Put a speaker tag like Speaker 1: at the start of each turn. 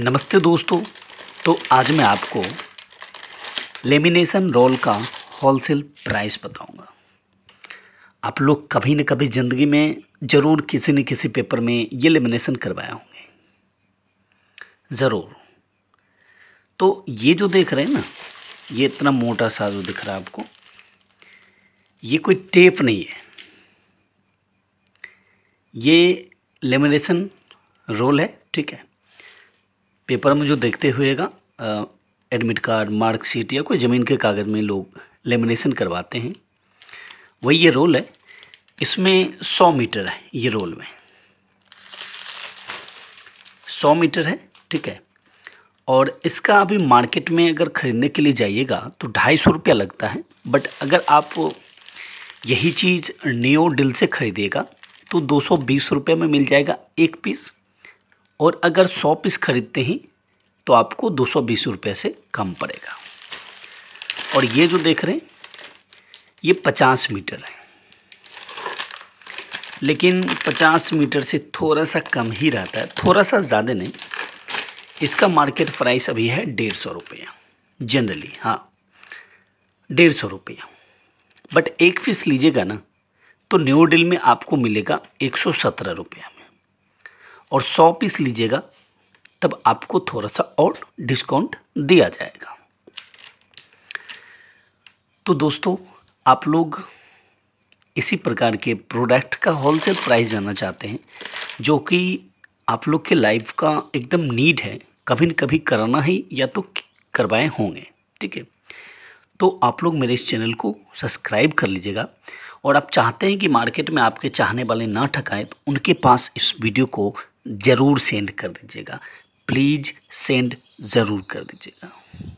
Speaker 1: नमस्ते दोस्तों तो आज मैं आपको लेमिनेशन रोल का होलसेल प्राइस बताऊंगा आप लोग कभी न कभी ज़िंदगी में ज़रूर किसी न किसी पेपर में ये लेमिनेशन करवाए होंगे ज़रूर तो ये जो देख रहे हैं ना ये इतना मोटा सा जो दिख रहा है आपको ये कोई टेप नहीं है ये लेमिनेशन रोल है ठीक है पेपर में जो देखते हुएगा एडमिट कार्ड मार्कशीट या कोई ज़मीन के कागज़ में लोग लेमिनेशन करवाते हैं वही ये रोल है इसमें सौ मीटर है ये रोल में सौ मीटर है ठीक है और इसका अभी मार्केट में अगर ख़रीदने के लिए जाइएगा तो ढाई सौ रुपया लगता है बट अगर आप यही चीज़ नियो डिल से ख़रीदिएगा तो दो सौ बीस रुपये में मिल जाएगा एक पीस और अगर सौ पीस खरीदते हैं तो आपको दो सौ बीस रुपये से कम पड़ेगा और ये जो देख रहे हैं ये पचास मीटर है लेकिन पचास मीटर से थोड़ा सा कम ही रहता है थोड़ा सा ज़्यादा नहीं इसका मार्केट प्राइस अभी है डेढ़ सौ रुपया जनरली हाँ डेढ़ सौ रुपया बट एक फीस लीजिएगा ना तो न्यू डील में आपको मिलेगा एक सौ सत्रह रुपया और सौ पीस लीजिएगा तब आपको थोड़ा सा और डिस्काउंट दिया जाएगा तो दोस्तों आप लोग इसी प्रकार के प्रोडक्ट का होलसेल प्राइस जानना चाहते हैं जो कि आप लोग के लाइफ का एकदम नीड है कभी न कभी कराना ही या तो करवाए होंगे ठीक है तो आप लोग मेरे इस चैनल को सब्सक्राइब कर लीजिएगा और आप चाहते हैं कि मार्केट में आपके चाहने वाले ना ठकाएं तो उनके पास इस वीडियो को ज़रूर सेंड कर दीजिएगा प्लीज़ सेंड ज़रूर कर दीजिएगा